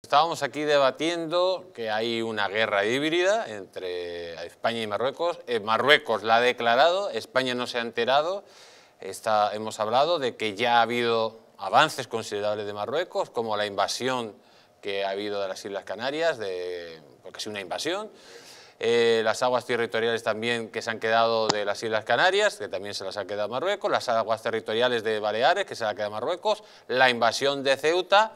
Estábamos aquí debatiendo que hay una guerra híbrida entre España y Marruecos. Eh, Marruecos la ha declarado, España no se ha enterado. hemos hablado de que ya ha habido avances considerables de Marruecos, como la invasión que ha habido de las Islas Canarias, de, porque es una invasión. Eh, las aguas territoriales también que se han quedado de las Islas Canarias, que también se las ha quedado Marruecos, las aguas territoriales de Baleares, que se las ha quedado Marruecos, la invasión de Ceuta,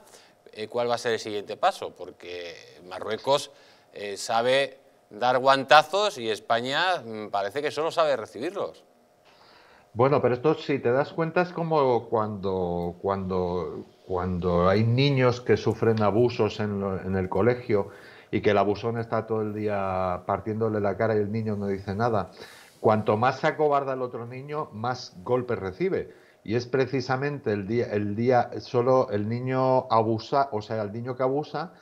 eh, cuál va a ser el siguiente paso, porque Marruecos eh, sabe dar guantazos y España mm, parece que solo sabe recibirlos. Bueno, pero esto si te das cuenta es como cuando, cuando, hay niños que sufren abusos en, en el colegio y que el abusón está todo el día partiéndole la cara y el niño no dice nada. Cuanto más se acobarda el otro niño, más golpes recibe. Y es precisamente el día, el día solo el niño abusa, o sea, el niño que abusa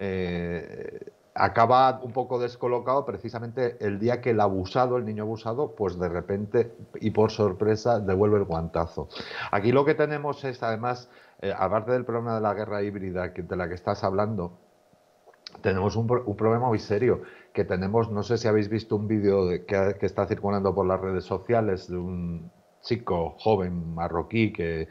eh, acaba un poco descolocado precisamente el día que el abusado, el niño abusado, pues de repente y por sorpresa devuelve el guantazo. Aquí lo que tenemos es, además, eh, aparte del problema de la guerra híbrida de la que estás hablando, tenemos un, un, problema muy serio que tenemos, no sé si habéis visto un vídeo que, que, está circulando por las redes sociales de un, chico joven marroquí que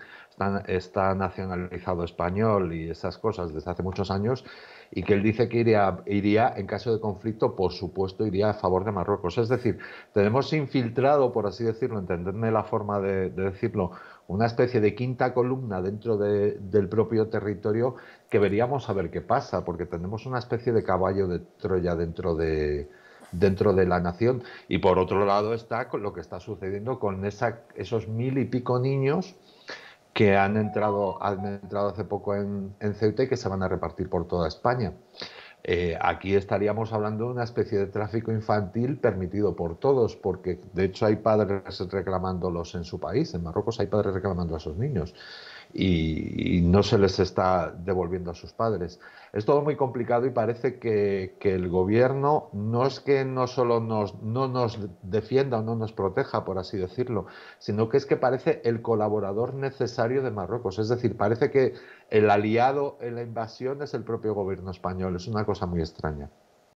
está, nacionalizado español y esas cosas desde hace muchos años, y que él dice que iría, iría, en caso de conflicto, por supuesto, iría a favor de Marruecos. Es decir, tenemos infiltrado, por así decirlo, entenderme la forma de, decirlo, una especie de quinta columna dentro del propio territorio que veríamos a ver qué pasa, porque tenemos una especie de caballo de Troya dentro de, dentro de la nación. Y por otro lado está lo que está sucediendo con esa, esos mil y pico niños que han entrado, entrado hace poco en, Ceuta y que se van a repartir por toda España. Eh, aquí estaríamos hablando de una especie de tráfico infantil permitido por todos, porque de hecho hay padres reclamándolos en su país, en Marruecos hay padres reclamando a esos niños y, no se les está devolviendo a sus padres. Es todo muy complicado y parece que, el gobierno no es que no solo no nos defienda o no nos proteja, por así decirlo, sino que es que parece el colaborador necesario de Marruecos. Es decir, parece que el aliado en la invasión es el propio gobierno español. Es una cosa muy extraña.